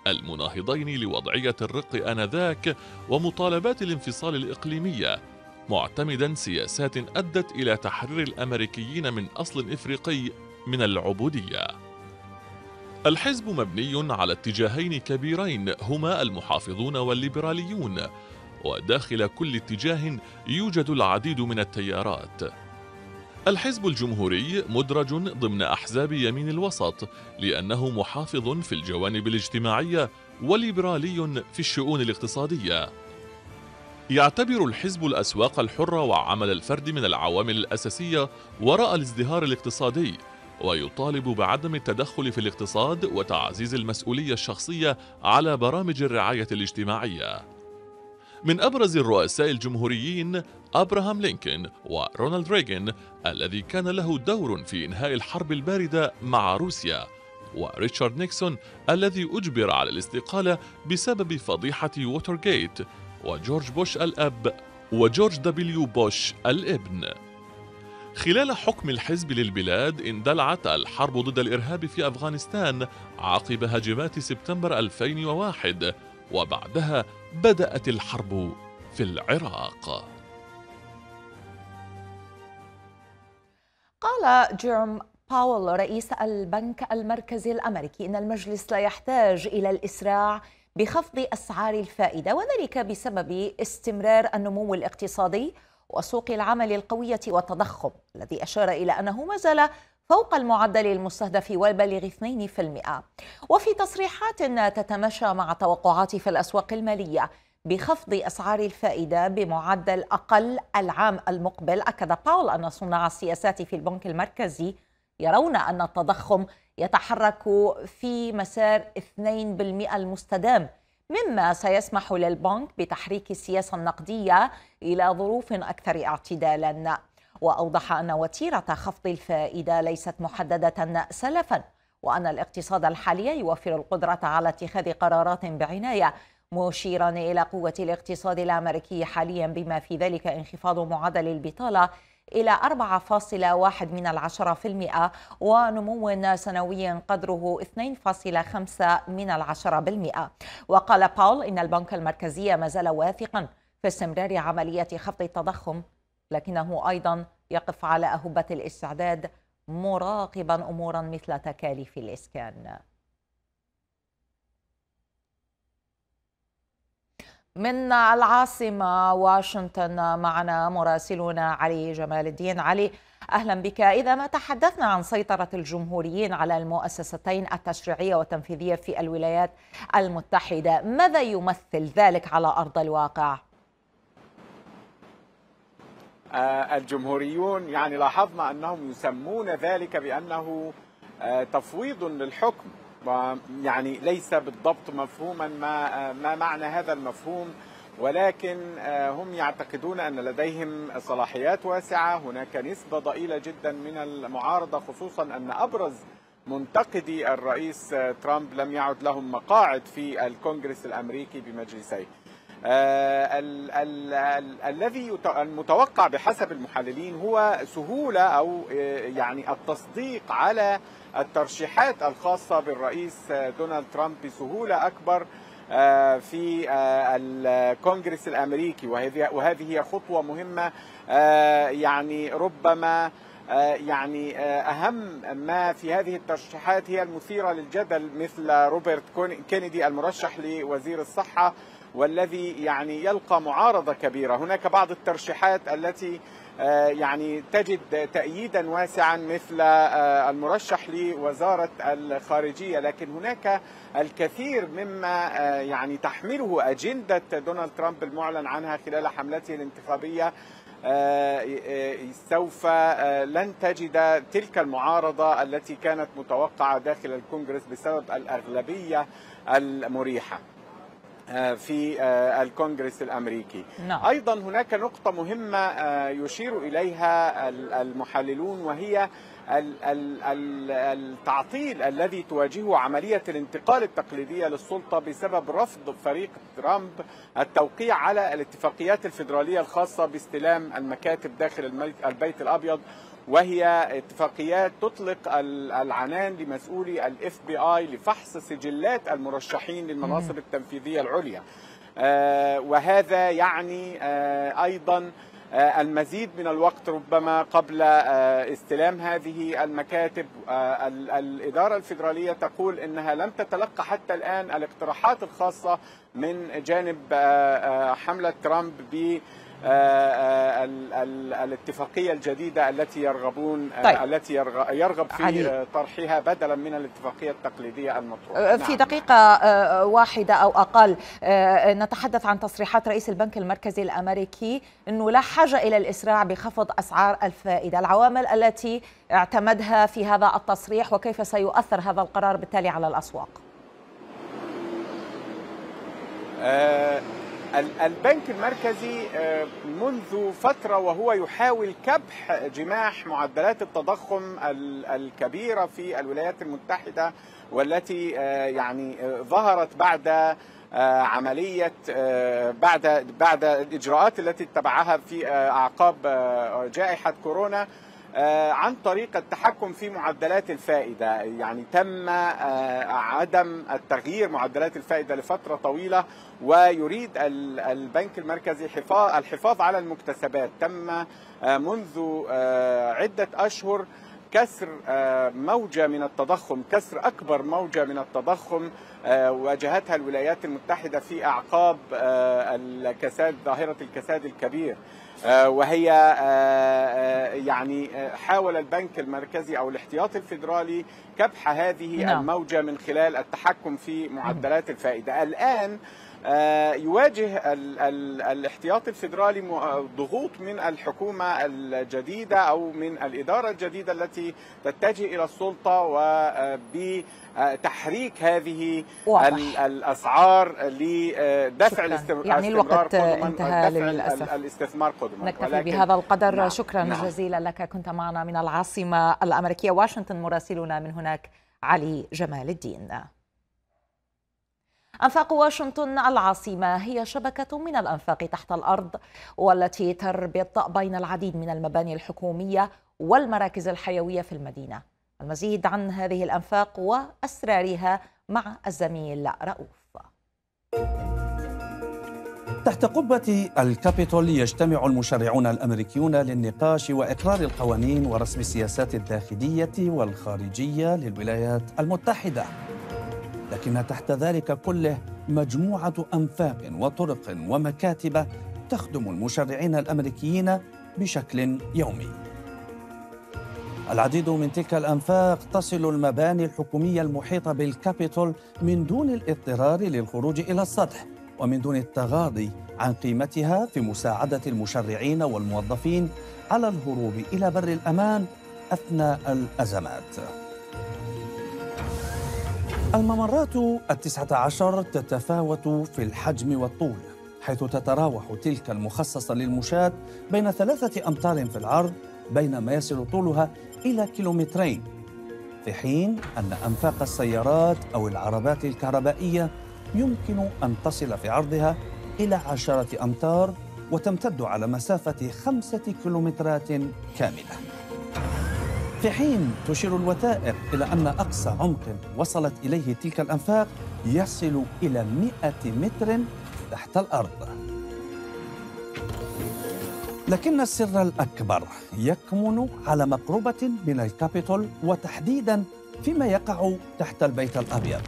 Speaker 8: المناهضين لوضعية الرق آنذاك ومطالبات الانفصال الإقليمية معتمدا سياسات أدت إلى تحرير الأمريكيين من أصل إفريقي من العبودية الحزب مبني على اتجاهين كبيرين هما المحافظون والليبراليون وداخل كل اتجاه يوجد العديد من التيارات الحزب الجمهوري مدرج ضمن أحزاب يمين الوسط لأنه محافظ في الجوانب الاجتماعية وليبرالي في الشؤون الاقتصادية يعتبر الحزب الأسواق الحرة وعمل الفرد من العوامل الأساسية وراء الازدهار الاقتصادي ويطالب بعدم التدخل في الاقتصاد وتعزيز المسؤولية الشخصية على برامج الرعاية الاجتماعية من أبرز الرؤساء الجمهوريين أبراهام لينكولن ورونالد ريغان الذي كان له دور في إنهاء الحرب الباردة مع روسيا وريتشارد نيكسون الذي أجبر على الاستقالة بسبب فضيحة ووترغيت وجورج بوش الأب وجورج دبليو بوش الابن خلال حكم الحزب للبلاد اندلعت الحرب ضد الإرهاب في أفغانستان عقب هجمات سبتمبر 2001 وبعدها بدأت الحرب في العراق
Speaker 7: قال جيرم باول رئيس البنك المركزي الامريكي ان المجلس لا يحتاج الى الاسراع بخفض اسعار الفائده وذلك بسبب استمرار النمو الاقتصادي وسوق العمل القويه والتضخم الذي اشار الى انه ما زال فوق المعدل المستهدف والبالغ 2% وفي تصريحات تتمشى مع توقعات في الأسواق المالية بخفض أسعار الفائدة بمعدل أقل العام المقبل أكد باول أن صناع السياسات في البنك المركزي يرون أن التضخم يتحرك في مسار 2% المستدام مما سيسمح للبنك بتحريك السياسة النقدية إلى ظروف أكثر اعتدالا وأوضح أن وتيرة خفض الفائدة ليست محددة سلفا وأن الاقتصاد الحالي يوفر القدرة على اتخاذ قرارات بعناية مشيرا إلى قوة الاقتصاد الأمريكي حاليا بما في ذلك انخفاض معدل البطالة إلى 4.1 من العشرة في المئة ونمو سنوي قدره 2.5 من العشرة بالمئة وقال باول إن البنك المركزي ما زال واثقا في استمرار عملية خفض التضخم لكنه أيضا يقف على أهبة الاستعداد مراقبا أمورا مثل تكاليف الإسكان من العاصمة واشنطن معنا مراسلنا علي جمال الدين علي أهلا بك إذا ما تحدثنا عن سيطرة الجمهوريين على المؤسستين التشريعية والتنفيذية في الولايات المتحدة ماذا يمثل ذلك على أرض الواقع؟
Speaker 4: آه، الجمهوريون يعني لاحظنا أنهم يسمون ذلك بأنه آه، تفويض للحكم يعني ليس بالضبط مفهوما ما, آه، ما معنى هذا المفهوم ولكن هم يعتقدون أن لديهم صلاحيات واسعة هناك نسبة ضئيلة جدا من المعارضة خصوصا أن أبرز منتقدي الرئيس ترامب لم يعد لهم مقاعد في الكونغرس الأمريكي بمجلسيه آه، ال ال الذي المتوقع بحسب المحللين هو سهولة أو آه، يعني التصديق على الترشيحات الخاصة بالرئيس آه، دونالد ترامب بسهولة أكبر في الكونغرس الامريكي وهذه وهذه هي خطوه مهمه يعني ربما يعني اهم ما في هذه الترشيحات هي المثيره للجدل مثل روبرت كينيدي المرشح لوزير الصحه والذي يعني يلقى معارضة كبيرة هناك بعض الترشيحات التي آه، يعني تجد تأييدا واسعا مثل آه، المرشح لوزارة الخارجية لكن هناك الكثير مما آه، يعني تحمله أجندة دونالد ترامب المعلن عنها خلال حملته الانتخابية سوف لن تجد تلك المعارضة التي كانت متوقعة داخل الكونغرس بسبب الأغلبية المريحة آه، في آه، الكونغرس الامريكي نعم. ايضا هناك نقطه مهمه آه، يشير اليها المحللون وهي التعطيل الذي تواجهه عملية الانتقال التقليدية للسلطة بسبب رفض فريق ترامب التوقيع على الاتفاقيات الفيدرالية الخاصة باستلام المكاتب داخل البيت الأبيض وهي اتفاقيات تطلق العنان لمسؤولي الاف بي اي لفحص سجلات المرشحين للمناصب التنفيذيه العليا آه، وهذا يعني آه، ايضا آه، المزيد من الوقت ربما قبل استلام هذه المكاتب الإدارة الفيدرالية تقول أنها لم تتلقى حتى الآن الاقتراحات الخاصة من جانب حملة ترامب آه، آه، الاتفاقيه الجديده التي يرغبون آه، طيب. التي يرغب في علي. طرحها بدلا من الاتفاقيه التقليديه المطروحه في نعم.
Speaker 7: دقيقه واحده او اقل نتحدث عن تصريحات رئيس البنك المركزي الامريكي انه لا حاجه الى الاسراع بخفض اسعار الفائده العوامل التي اعتمدها في هذا التصريح وكيف سيؤثر هذا القرار بالتالي على الاسواق
Speaker 4: أه البنك المركزي آه، منذ فترة وهو يحاول كبح جماح معدلات التضخم الكبيرة في الولايات المتحدة والتي آه، يعني آه، ظهرت بعد عملية بعد بعد الإجراءات التي اتبعها في أعقاب جائحة كورونا آه، عن طريق التحكم في معدلات الفائده يعني تم آه، عدم التغيير معدلات الفائده لفتره طويله ويريد البنك المركزي الحفاظ على المكتسبات تم آه، منذ عده اشهر كسر موجة من التضخم كسر أكبر موجة من التضخم واجهتها الولايات المتحدة في أعقاب الكساد ظاهرة الكساد الكبير آه، وهي آه، آه، يعني حاول البنك المركزي او الاحتياطي الفيدرالي كبح هذه نعم. الموجه من خلال التحكم في معدلات الفائده الان آه، يواجه الـ الـ الاحتياط الفيدرالي آه، ضغوط من الحكومة الجديدة أو من الإدارة الجديدة التي تتجه إلى السلطة وبتحريك آه، هذه واضح. الأسعار لدفع الاستمرار يعني الوقت انتهى للأسف الاستثمار قدما نكتفي بهذا القدر نعم. شكرا نعم.
Speaker 7: جزيلا لك كنت معنا من العاصمة الأمريكية واشنطن مراسلنا من هناك علي جمال الدين أنفاق واشنطن العاصمة هي شبكة من الأنفاق تحت الأرض والتي تربط بين العديد من المباني الحكومية والمراكز الحيوية في المدينة المزيد عن هذه الأنفاق وأسرارها مع الزميل رؤوف
Speaker 9: تحت قبة الكابيتول يجتمع المشرعون الأمريكيون للنقاش وإقرار القوانين ورسم السياسات الداخلية والخارجية للولايات المتحدة لكن تحت ذلك كله مجموعه انفاق وطرق ومكاتب تخدم المشرعين الامريكيين بشكل يومي العديد من تلك الانفاق تصل المباني الحكوميه المحيطه بالكابيتول من دون الاضطرار للخروج الى السطح ومن دون التغاضي عن قيمتها في مساعده المشرعين والموظفين على الهروب الى بر الامان اثناء الازمات الممرات التسعة عشر تتفاوت في الحجم والطول حيث تتراوح تلك المخصصة للمشاة بين ثلاثة أمتار في العرض بينما يصل طولها إلى كيلومترين في حين أن أنفاق السيارات أو العربات الكهربائية يمكن أن تصل في عرضها إلى عشرة أمتار وتمتد على مسافة خمسة كيلومترات كاملة في حين تشير الوثائق إلى أن أقصى عمق وصلت إليه تلك الأنفاق يصل إلى 100 متر تحت الأرض لكن السر الأكبر يكمن على مقربة من الكابيتول وتحديدا فيما يقع تحت البيت الأبيض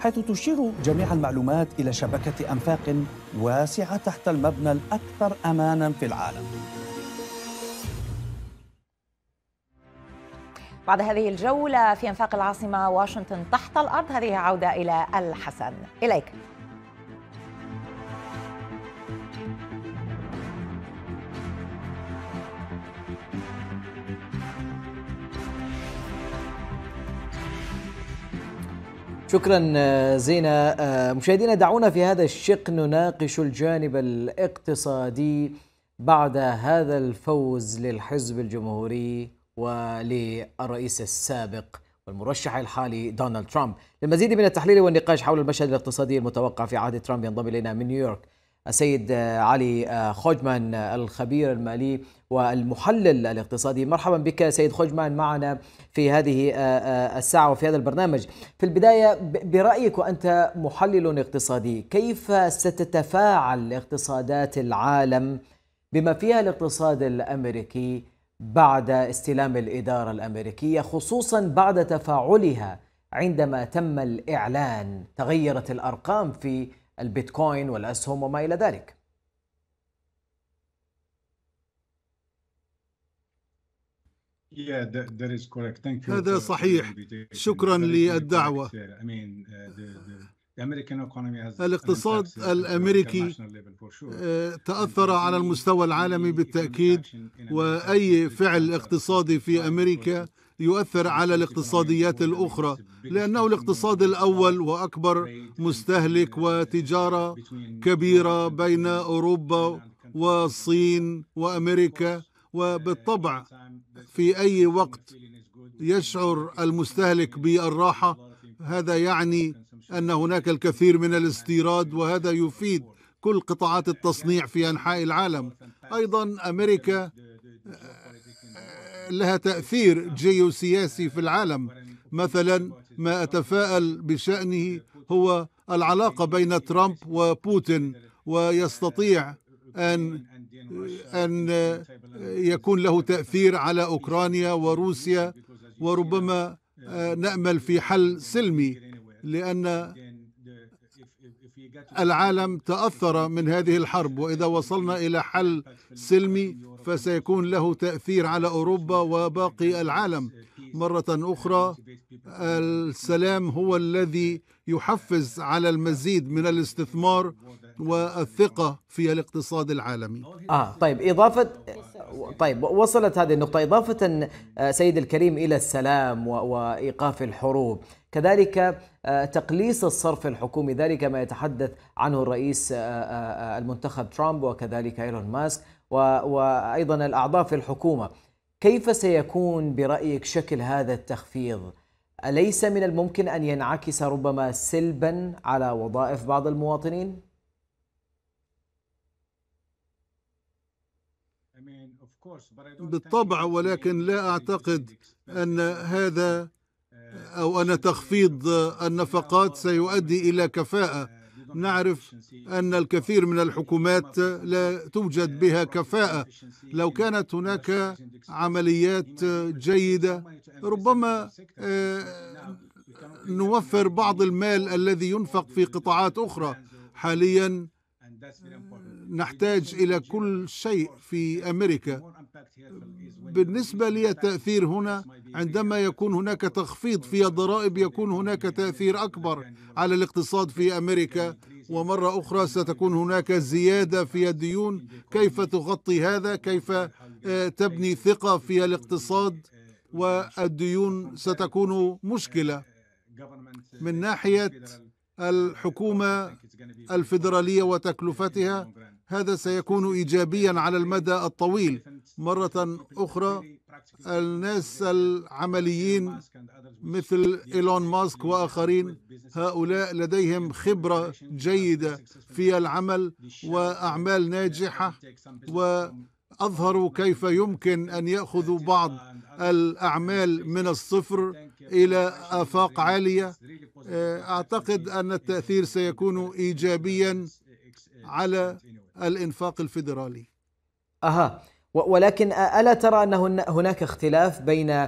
Speaker 9: حيث تشير جميع المعلومات إلى شبكة أنفاق واسعة تحت المبنى الأكثر أمانا في العالم
Speaker 7: بعد هذه الجولة في أنفاق العاصمة واشنطن تحت الأرض هذه عودة إلى الحسن إليك
Speaker 1: شكرا زينة مشاهدينا دعونا في هذا الشق نناقش الجانب الاقتصادي بعد هذا الفوز للحزب الجمهوري وللرئيس السابق والمرشح الحالي دونالد ترامب للمزيد من التحليل والنقاش حول المشهد الاقتصادي المتوقع في عهد ترامب ينضم إلينا من نيويورك السيد آه، علي آه، خوجمان آه، الخبير المالي والمحلل الاقتصادي مرحبا بك سيد خوجمان معنا في هذه الساعة وفي هذا البرنامج في البداية برأيك وأنت محلل اقتصادي كيف ستتفاعل اقتصادات العالم بما فيها الاقتصاد الأمريكي بعد استلام الإدارة الأمريكية خصوصا بعد تفاعلها عندما تم الإعلان تغيرت الأرقام في البيتكوين والأسهم وما إلى ذلك
Speaker 3: هذا صحيح شكرا للدعوة
Speaker 4: الاقتصاد uh, الامريكي آه، تاثر على المستوى
Speaker 3: العالمي بالتاكيد واي فعل اقتصادي في امريكا يؤثر على الاقتصاديات الاخرى لانه الاقتصاد الاول واكبر مستهلك وتجاره كبيره بين اوروبا والصين وامريكا uh, وبالطبع في اي وقت يشعر المستهلك بالراحه هذا يعني ان هناك الكثير من الاستيراد وهذا يفيد كل قطاعات التصنيع في انحاء العالم ايضا امريكا آه، لها تاثير جيوسياسي في العالم مثلا ما اتفائل بشانه هو العلاقه بين ترامب وبوتين ويستطيع ان ان آه، يكون له تاثير على اوكرانيا وروسيا وربما آه، نامل في حل سلمي لأن العالم تأثر من هذه الحرب وإذا وصلنا إلى حل سلمي فسيكون له تأثير على أوروبا وباقي العالم uh, مرة أخرى السلام هو الذي يحفز على المزيد من الاستثمار والثقة في الاقتصاد العالمي آه
Speaker 1: طيب إضافة آه، طيب وصلت هذه النقطة إضافة آه، سيد الكريم إلى السلام وإيقاف الحروب كذلك آه، تقليص الصرف الحكومي ذلك ما يتحدث عنه الرئيس آه، آه، المنتخب ترامب وكذلك ايلون ماسك وايضا الاعضاء في الحكومه كيف سيكون برايك شكل هذا التخفيض اليس من الممكن ان ينعكس ربما سلبا على
Speaker 3: وظائف بعض المواطنين بالطبع ولكن لا اعتقد ان هذا أو أن تخفيض النفقات سيؤدي إلى كفاءة نعرف أن الكثير من الحكومات لا توجد بها كفاءة لو كانت هناك عمليات جيدة ربما آه، نوفر بعض المال الذي ينفق في قطاعات أخرى حاليا نحتاج إلى كل شيء في أمريكا بالنسبة لي التأثير هنا عندما يكون هناك تخفيض في الضرائب يكون هناك تأثير أكبر على الاقتصاد في أمريكا ومرة أخرى ستكون هناك زيادة في الديون كيف تغطي هذا كيف آه، تبني ثقة في الاقتصاد والديون ستكون مشكلة من ناحية الحكومة الفيدرالية وتكلفتها هذا سيكون إيجابيا على المدى الطويل مرة أخرى الناس العمليين مثل إيلون ماسك وآخرين هؤلاء لديهم خبرة جيدة في العمل وأعمال ناجحة وأظهروا كيف يمكن أن يأخذوا بعض الأعمال من الصفر إلى آفاق عالية آه، أعتقد أن التأثير سيكون إيجابيا على الإنفاق الفيدرالي
Speaker 1: أها ولكن ألا ترى أن هناك اختلاف بين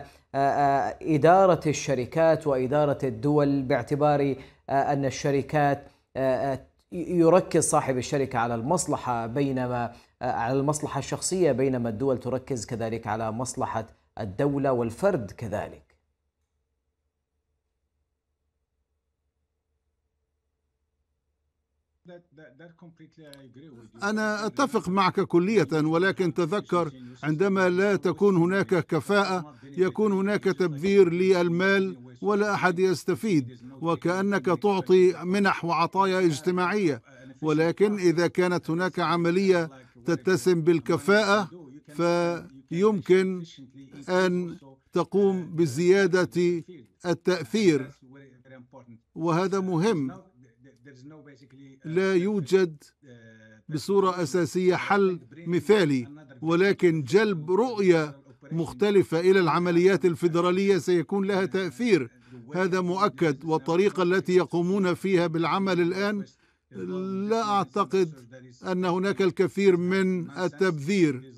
Speaker 1: إدارة الشركات وإدارة الدول باعتبار أن الشركات يركز صاحب الشركة على المصلحة بينما على المصلحة الشخصية بينما الدول تركز كذلك على مصلحة الدولة والفرد كذلك
Speaker 3: أنا أتفق معك كلية ولكن تذكر عندما لا تكون هناك كفاءة يكون هناك تبذير للمال ولا أحد يستفيد وكأنك تعطي منح وعطايا اجتماعية ولكن إذا كانت هناك عملية تتسم بالكفاءة فيمكن أن تقوم بزيادة التأثير وهذا مهم Uh, لا يوجد uh, بصورة أساسية حل مثالي ولكن جلب رؤية مختلفة إلى العمليات الفيدرالية سيكون لها uh, تأثير هذا مؤكد والطريقة التي يقومون فيها بالعمل الآن لا أعتقد أن هناك الكثير من التبذير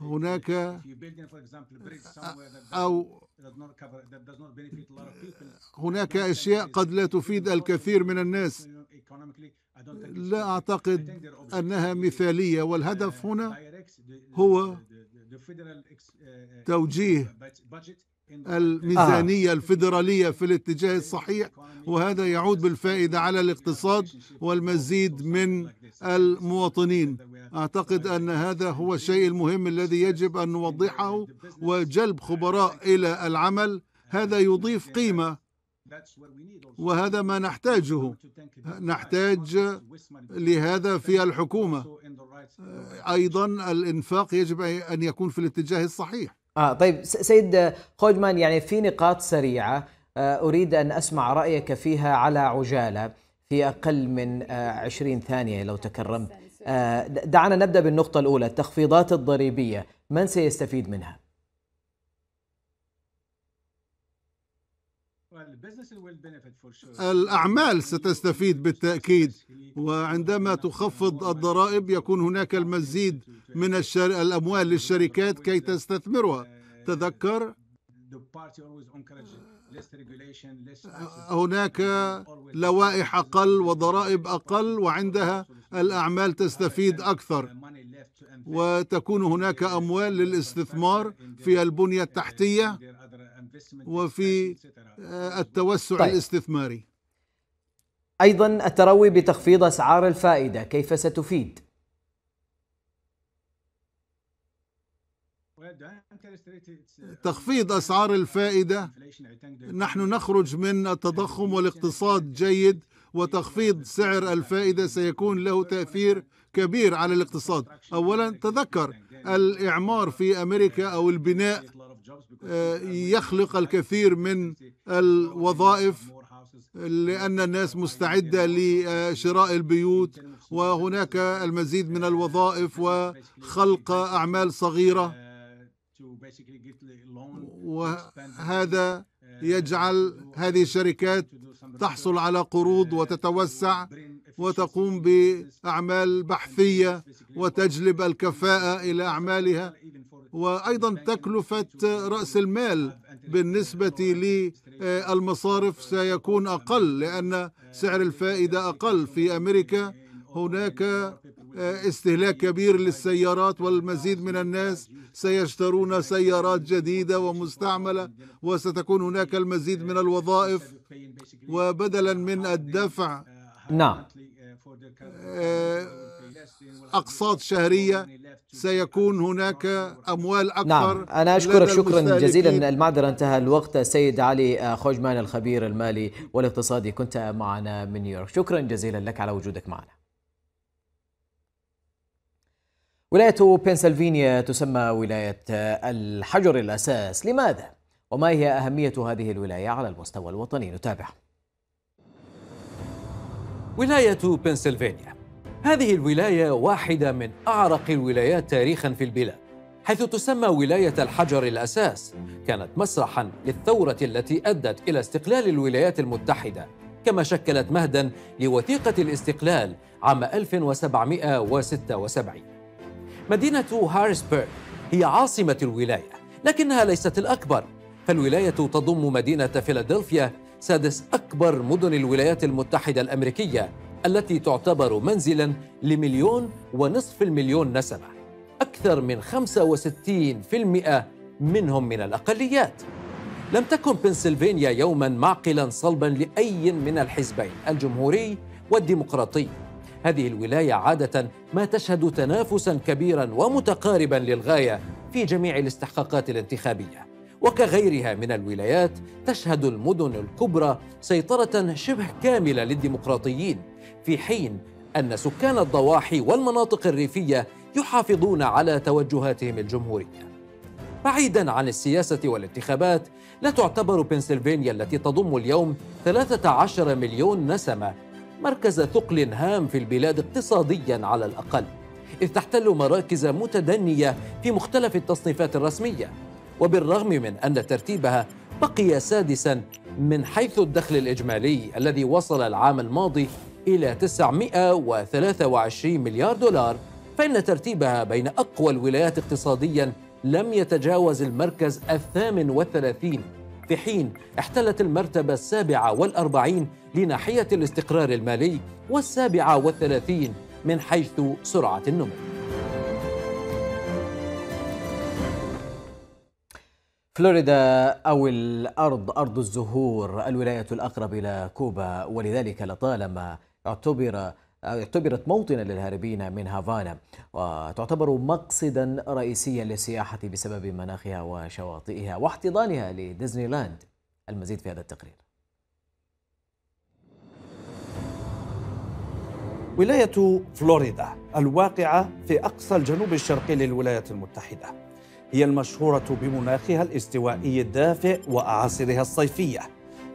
Speaker 3: هناك أو هناك أشياء قد لا تفيد الكثير من الناس لا أعتقد أنها مثالية والهدف uh, هنا هو uh,
Speaker 4: uh, توجيه
Speaker 3: الميزانية آه. الفيدرالية في الاتجاه الصحيح وهذا يعود بالفائدة على الاقتصاد والمزيد من المواطنين أعتقد أن هذا هو الشيء المهم الذي يجب أن نوضحه وجلب خبراء إلى العمل هذا يضيف قيمة وهذا ما نحتاجه نحتاج لهذا في الحكومة أيضا الإنفاق يجب أن يكون في الاتجاه الصحيح آه طيب سيد خوجمان يعني
Speaker 1: في نقاط سريعة آه، أريد أن أسمع رأيك فيها على عجالة في أقل من 20 آه، ثانية لو تكرمت آه، دعنا نبدأ بالنقطة الأولى التخفيضات الضريبية من سيستفيد منها؟ الأعمال
Speaker 3: ستستفيد بالتأكيد وعندما تخفض الضرائب يكون هناك المزيد من الشر... الأموال للشركات كي تستثمرها تذكر هناك لوائح أقل وضرائب أقل وعندها الأعمال تستفيد أكثر وتكون هناك أموال للاستثمار في البنية التحتية وفي آه، طيب. التوسع طيب. الاستثماري ايضا
Speaker 1: التروي بتخفيض اسعار الفائده كيف ستفيد
Speaker 3: تخفيض اسعار الفائده نحن نخرج من التضخم والاقتصاد جيد وتخفيض سعر الفائده سيكون له تاثير كبير على الاقتصاد اولا تذكر الاعمار في امريكا او البناء آه، يخلق الكثير من الوظائف لأن الناس مستعدة لشراء البيوت وهناك المزيد من الوظائف وخلق أعمال صغيرة وهذا يجعل هذه الشركات تحصل على قروض وتتوسع وتقوم بأعمال بحثية وتجلب الكفاءة إلى أعمالها وايضا تكلفه راس المال بالنسبه للمصارف سيكون اقل لان سعر الفائده اقل في امريكا هناك استهلاك كبير للسيارات والمزيد من الناس سيشترون سيارات جديده ومستعمله وستكون هناك المزيد من الوظائف وبدلا من الدفع نعم آه، أقساط شهرية سيكون هناك أموال أكثر نعم أنا أشكرك شكرا جزيلا
Speaker 1: المعذرة انتهى الوقت سيد علي خوجمان الخبير المالي والاقتصادي كنت معنا من نيويورك شكرا جزيلا لك على وجودك معنا ولاية بنسلفانيا تسمى ولاية الحجر الأساس لماذا؟ وما هي أهمية هذه الولاية على المستوى الوطني نتابع
Speaker 10: ولاية بنسلفانيا هذه الولاية واحدة من أعرق الولايات تاريخا في البلاد حيث تسمى ولاية الحجر الأساس كانت مسرحا للثورة التي أدت إلى استقلال الولايات المتحدة كما شكلت مهدا لوثيقة الاستقلال عام 1776 مدينة هارسبرغ هي عاصمة الولاية لكنها ليست الأكبر فالولاية تضم مدينة فيلادلفيا سادس أكبر مدن الولايات المتحدة الأمريكية التي تعتبر منزلا لمليون ونصف المليون نسمة أكثر من 65% منهم من الأقليات لم تكن بنسلفانيا يوما معقلا صلبا لأي من الحزبين الجمهوري والديمقراطي هذه الولاية عادة ما تشهد تنافسا كبيرا ومتقاربا للغاية في جميع الاستحقاقات الانتخابية وكغيرها من الولايات تشهد المدن الكبرى سيطرة شبه كاملة للديمقراطيين في حين أن سكان الضواحي والمناطق الريفية يحافظون على توجهاتهم الجمهورية بعيدا عن السياسة والانتخابات لا تعتبر بنسلفانيا التي تضم اليوم 13 مليون نسمة مركز ثقل هام في البلاد اقتصاديا على الأقل إذ تحتل مراكز متدنية في مختلف التصنيفات الرسمية وبالرغم من أن ترتيبها بقي سادسا من حيث الدخل الإجمالي الذي وصل العام الماضي إلى 923 مليار دولار فإن ترتيبها بين أقوى الولايات اقتصاديا لم يتجاوز المركز الثامن والثلاثين في حين احتلت المرتبة السابعة والأربعين لناحية الاستقرار المالي والسابعة والثلاثين من حيث سرعة النمو
Speaker 1: فلوريدا أو الأرض أرض الزهور الولاية الأقرب إلى كوبا ولذلك لطالما اعتبر اعتبرت موطنا للهاربين من هافانا وتعتبر مقصدا رئيسيا للسياحة بسبب مناخها وشواطئها واحتضانها لديزني لاند المزيد في هذا التقرير
Speaker 9: ولاية فلوريدا الواقعة في أقصى الجنوب الشرقي للولايات المتحدة هي المشهورة بمناخها الاستوائي الدافئ وأعاصرها الصيفية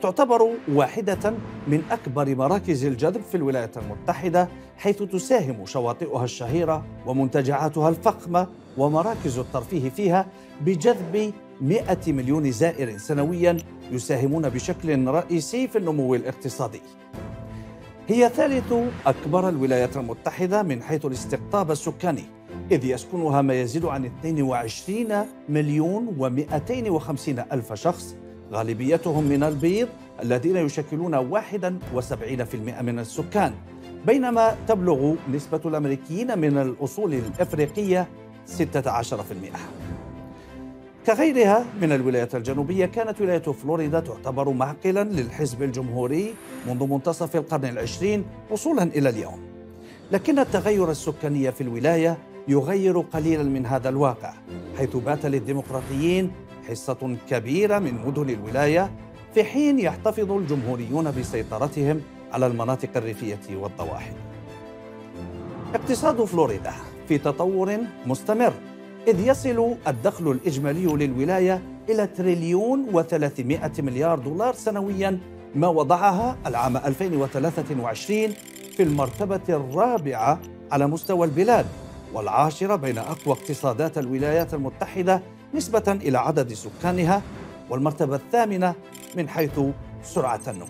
Speaker 9: تعتبر واحدة من أكبر مراكز الجذب في الولايات المتحدة حيث تساهم شواطئها الشهيرة ومنتجعاتها الفخمة ومراكز الترفيه فيها بجذب 100 مليون زائر سنويا يساهمون بشكل رئيسي في النمو الاقتصادي هي ثالث أكبر الولايات المتحدة من حيث الاستقطاب السكاني إذ يسكنها ما يزيد عن 22 مليون و250 ألف شخص غالبيتهم من البيض الذين يشكلون 71% من السكان بينما تبلغ نسبة الأمريكيين من الأصول الإفريقية 16% كغيرها من الولايات الجنوبية كانت ولاية فلوريدا تعتبر معقلا للحزب الجمهوري منذ منتصف القرن العشرين وصولا إلى اليوم لكن التغير السكاني في الولاية يغير قليلا من هذا الواقع حيث بات للديمقراطيين حصة كبيرة من مدن الولاية في حين يحتفظ الجمهوريون بسيطرتهم على المناطق الريفية والضواحي. اقتصاد فلوريدا في تطور مستمر إذ يصل الدخل الإجمالي للولاية إلى تريليون و300 مليار دولار سنويا ما وضعها العام 2023 في المرتبة الرابعة على مستوى البلاد والعاشرة بين أقوى اقتصادات الولايات المتحدة نسبة إلى عدد سكانها والمرتبة الثامنة من حيث سرعة النمو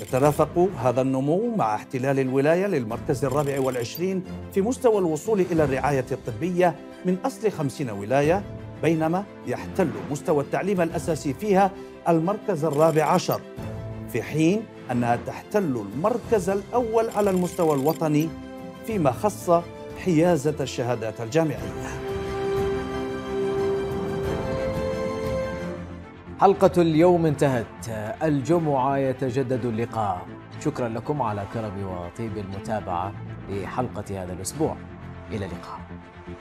Speaker 9: يترافق هذا النمو مع احتلال الولاية للمركز الرابع والعشرين في مستوى الوصول إلى الرعاية الطبية من أصل خمسين ولاية بينما يحتل مستوى التعليم الأساسي فيها المركز الرابع عشر في حين أنها تحتل المركز الأول على المستوى الوطني فيما خص حيازة الشهادات الجامعية
Speaker 1: حلقة اليوم انتهت الجمعة يتجدد اللقاء شكرا لكم على كرم وطيب المتابعة لحلقة هذا الأسبوع إلى اللقاء